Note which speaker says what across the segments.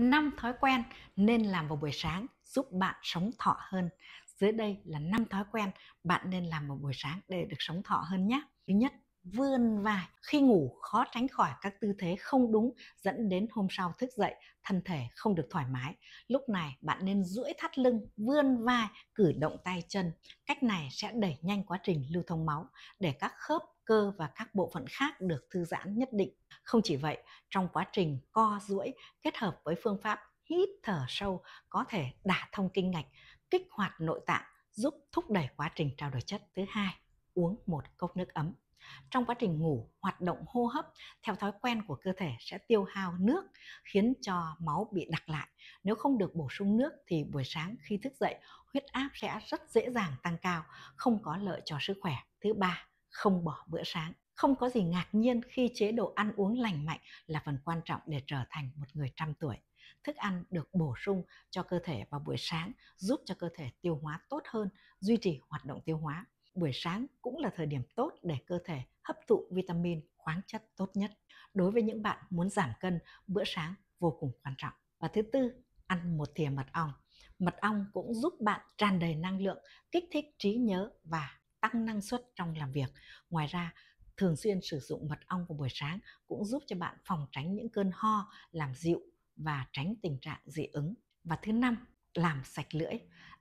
Speaker 1: 5 thói quen nên làm vào buổi sáng giúp bạn sống thọ hơn. Dưới đây là 5 thói quen bạn nên làm vào buổi sáng để được sống thọ hơn nhé. Thứ nhất, vươn vai. Khi ngủ khó tránh khỏi các tư thế không đúng dẫn đến hôm sau thức dậy thân thể không được thoải mái. Lúc này bạn nên duỗi thắt lưng, vươn vai, cử động tay chân. Cách này sẽ đẩy nhanh quá trình lưu thông máu để các khớp cơ và các bộ phận khác được thư giãn nhất định. Không chỉ vậy, trong quá trình co duỗi kết hợp với phương pháp hít thở sâu có thể đả thông kinh ngạch, kích hoạt nội tạng, giúp thúc đẩy quá trình trao đổi chất. Thứ hai, uống một cốc nước ấm. Trong quá trình ngủ, hoạt động hô hấp theo thói quen của cơ thể sẽ tiêu hao nước, khiến cho máu bị đặc lại. Nếu không được bổ sung nước thì buổi sáng khi thức dậy, huyết áp sẽ rất dễ dàng tăng cao, không có lợi cho sức khỏe. Thứ ba, không bỏ bữa sáng. Không có gì ngạc nhiên khi chế độ ăn uống lành mạnh là phần quan trọng để trở thành một người trăm tuổi. Thức ăn được bổ sung cho cơ thể vào buổi sáng giúp cho cơ thể tiêu hóa tốt hơn, duy trì hoạt động tiêu hóa. Buổi sáng cũng là thời điểm tốt để cơ thể hấp thụ vitamin, khoáng chất tốt nhất. Đối với những bạn muốn giảm cân, bữa sáng vô cùng quan trọng. Và thứ tư, ăn một thìa mật ong. Mật ong cũng giúp bạn tràn đầy năng lượng, kích thích trí nhớ và tăng năng suất trong làm việc. Ngoài ra, thường xuyên sử dụng mật ong vào buổi sáng cũng giúp cho bạn phòng tránh những cơn ho, làm dịu và tránh tình trạng dị ứng. Và thứ năm, làm sạch lưỡi.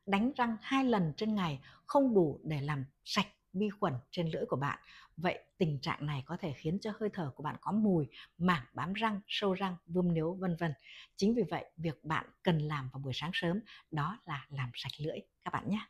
Speaker 1: Đánh răng hai lần trên ngày không đủ để làm sạch vi khuẩn trên lưỡi của bạn. Vậy tình trạng này có thể khiến cho hơi thở của bạn có mùi, mảng bám răng, sâu răng, viêm nếu vân vân. Chính vì vậy, việc bạn cần làm vào buổi sáng sớm đó là làm sạch lưỡi các bạn nhé.